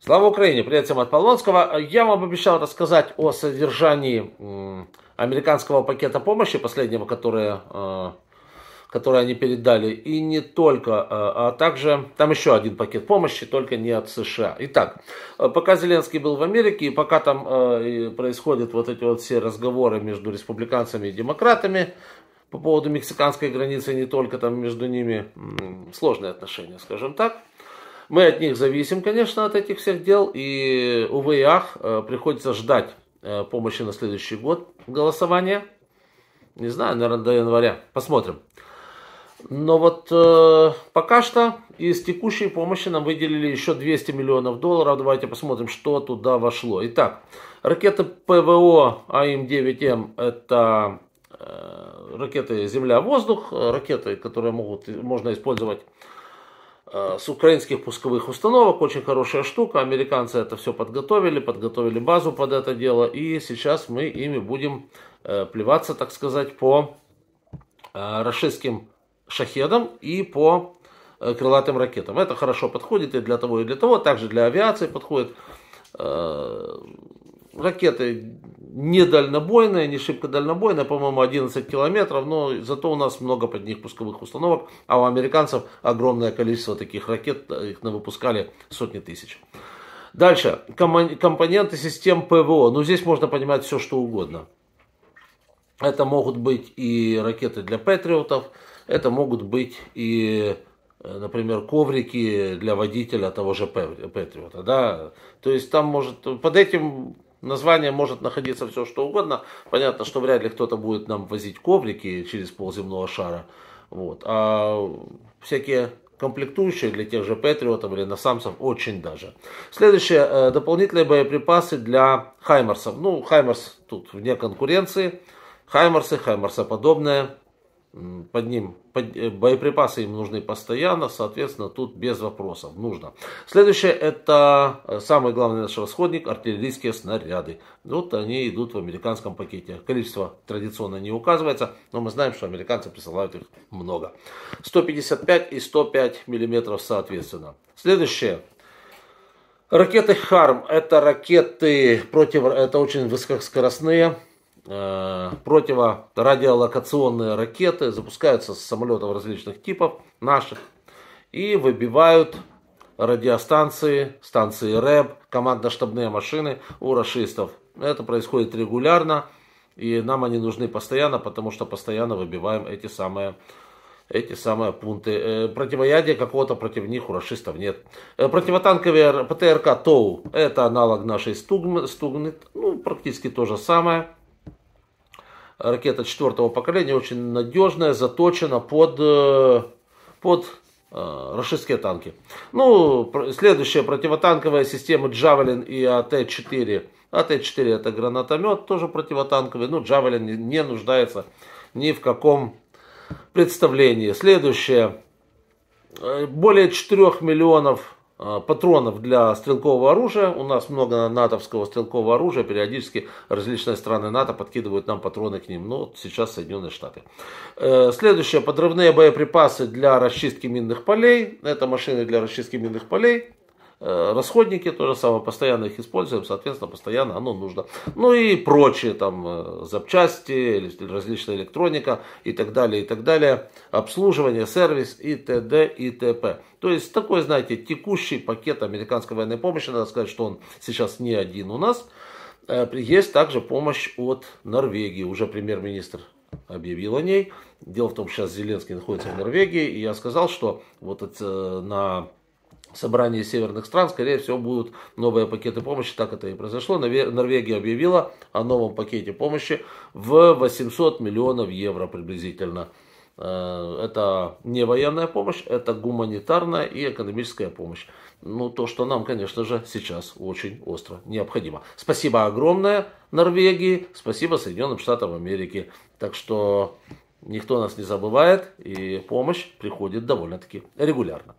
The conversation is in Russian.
Слава Украине! Привет всем от Полонского. Я вам обещал рассказать о содержании американского пакета помощи, последнего, который, э, который они передали, и не только, э, а также там еще один пакет помощи, только не от США. Итак, э, пока Зеленский был в Америке, и пока там происходят вот эти вот все разговоры между республиканцами и демократами, по поводу мексиканской границы, не только там между ними сложные отношения, скажем так, мы от них зависим, конечно, от этих всех дел, и, увы и ах, э, приходится ждать э, помощи на следующий год голосования. Не знаю, наверное, до января. Посмотрим. Но вот э, пока что из текущей помощи нам выделили еще 200 миллионов долларов. Давайте посмотрим, что туда вошло. Итак, ракеты ПВО АМ 9 м это э, ракеты земля-воздух, э, ракеты, которые могут, можно использовать Э, с украинских пусковых установок. Очень хорошая штука. Американцы это все подготовили, подготовили базу под это дело. И сейчас мы ими будем э, плеваться, так сказать, по э, российским шахедам и по крылатым ракетам. Это хорошо подходит и для того, и для того. Также для авиации подходит ракеты не дальнобойные, не шибко дальнобойные, по-моему, 11 километров, но зато у нас много под них пусковых установок, а у американцев огромное количество таких ракет, э, их выпускали сотни тысяч. Дальше, компоненты систем ПВО. Ну, здесь можно понимать все, что угодно. Это могут быть и ракеты для патриотов, это могут быть и э, например, коврики для водителя того же Патриота, да, то есть там может, под этим Название может находиться все что угодно. Понятно, что вряд ли кто-то будет нам возить коврики через полземного шара. Вот. А всякие комплектующие для тех же патриотов или насамсов очень даже. Следующее, э, дополнительные боеприпасы для хаймарсов. Ну, хаймарс тут вне конкуренции. Хаймарсы, хаймарсоподобные, под ним под, э, боеприпасы им нужны постоянно, соответственно, тут без вопросов нужно. Следующее это э, самый главный наш расходник артиллерийские снаряды. Вот они идут в американском пакете. Количество традиционно не указывается, но мы знаем, что американцы присылают их много. 155 и 105 миллиметров соответственно. Следующее Ракеты Харм это ракеты против, это очень высокоскоростные Э, противорадиолокационные ракеты, запускаются с самолетов различных типов наших и выбивают радиостанции, станции РЭП, командно-штабные машины у расистов. Это происходит регулярно, и нам они нужны постоянно, потому что постоянно выбиваем эти самые эти самые пункты. Э, противоядия какого-то против них у расистов нет. Э, противотанковые ПТРК ТОУ, это аналог нашей Стугнет, ну, практически то же самое ракета четвертого поколения, очень надежная, заточена под, э, под э, рашистские танки. Ну, следующая противотанковая система Джавелин и АТ-4. АТ-4 это гранатомет, тоже противотанковый. Ну, Джавелин не, не нуждается ни в каком представлении. Следующее. Э, более 4 миллионов Э, патронов для стрелкового оружия. У нас много натовского стрелкового оружия. Периодически различные страны НАТО подкидывают нам патроны к ним. Но ну, вот сейчас Соединенные Штаты. Э, следующее. Подрывные боеприпасы для расчистки минных полей. Это машины для расчистки минных полей. Э, расходники, то же самое, постоянно их используем, соответственно, постоянно оно нужно. Ну и прочие там э, запчасти, различная электроника и так далее, и так далее, обслуживание, сервис и т.д. и т.п. То есть такой, знаете, текущий пакет американской военной помощи, надо сказать, что он сейчас не один у нас. Э, есть также помощь от Норвегии, уже премьер-министр объявил о ней. Дело в том, что сейчас Зеленский находится в Норвегии, и я сказал, что вот это на собрании северных стран, скорее всего, будут новые пакеты помощи. Так это и произошло. Норвегия объявила о новом пакете помощи в 800 миллионов евро приблизительно. Э, это не военная помощь, это гуманитарная и экономическая помощь. Ну, то, что нам, конечно же, сейчас очень остро необходимо. Спасибо огромное Норвегии, спасибо Соединенным Штатам Америки. Так что никто нас не забывает, и помощь приходит довольно-таки регулярно.